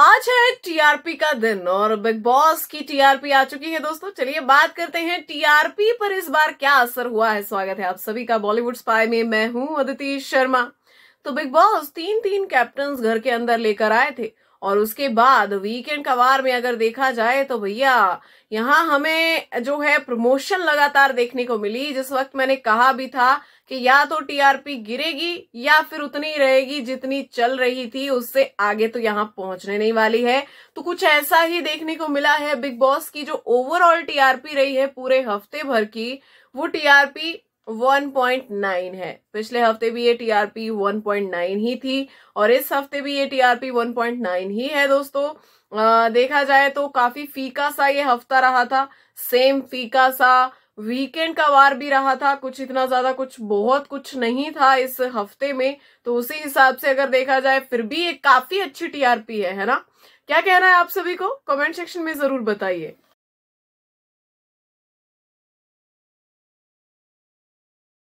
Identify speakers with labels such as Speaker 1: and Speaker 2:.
Speaker 1: आज है टीआरपी का दिन और बिग बॉस की टीआरपी आ चुकी है दोस्तों चलिए बात करते हैं टीआरपी पर इस बार क्या असर हुआ है स्वागत है आप सभी का बॉलीवुड स्पाई में मैं हूं अदिति शर्मा तो बिग बॉस तीन तीन कैप्टन घर के अंदर लेकर आए थे और उसके बाद वीकेंड का वार में अगर देखा जाए तो भैया यहाँ हमें जो है प्रमोशन लगातार देखने को मिली जिस वक्त मैंने कहा भी था कि या तो टीआरपी गिरेगी या फिर उतनी रहेगी जितनी चल रही थी उससे आगे तो यहां पहुंचने नहीं वाली है तो कुछ ऐसा ही देखने को मिला है बिग बॉस की जो ओवरऑल टीआरपी रही है पूरे हफ्ते भर की वो टीआरपी 1.9 है पिछले हफ्ते भी ये टीआरपी 1.9 ही थी और इस हफ्ते भी ये टीआरपी 1.9 ही है दोस्तों आ, देखा जाए तो काफी फीका सा ये हफ्ता रहा था सेम फीका सा वीकेंड का वार भी रहा था कुछ इतना ज्यादा कुछ बहुत कुछ नहीं था इस हफ्ते में तो उसी हिसाब से अगर देखा जाए फिर भी एक काफी अच्छी टीआरपी है है ना क्या कहना है आप सभी को कमेंट सेक्शन में जरूर बताइए